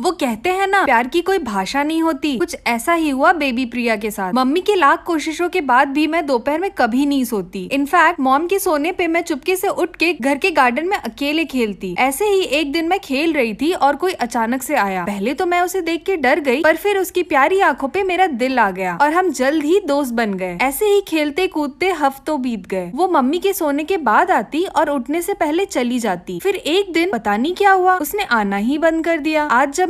वो कहते हैं ना प्यार की कोई भाषा नहीं होती कुछ ऐसा ही हुआ बेबी प्रिया के साथ मम्मी की लाख कोशिशों के बाद भी मैं दोपहर में कभी नहीं सोती इनफैक्ट मॉम के सोने पे मैं चुपके से उठ के घर के गार्डन में अकेले खेलती ऐसे ही एक दिन मैं खेल रही थी और कोई अचानक से आया पहले तो मैं उसे देख के डर गई पर फिर उसकी प्यारी आंखों पे मेरा दिल आ गया और हम जल्द ही दोस्त बन गए ऐसे ही खेलते कूदते हफ्तों बीत गए वो मम्मी के सोने के बाद आती और उठने से पहले चली जाती फिर एक दिन पता नहीं क्या हुआ उसने आना ही बंद कर दिया आज जब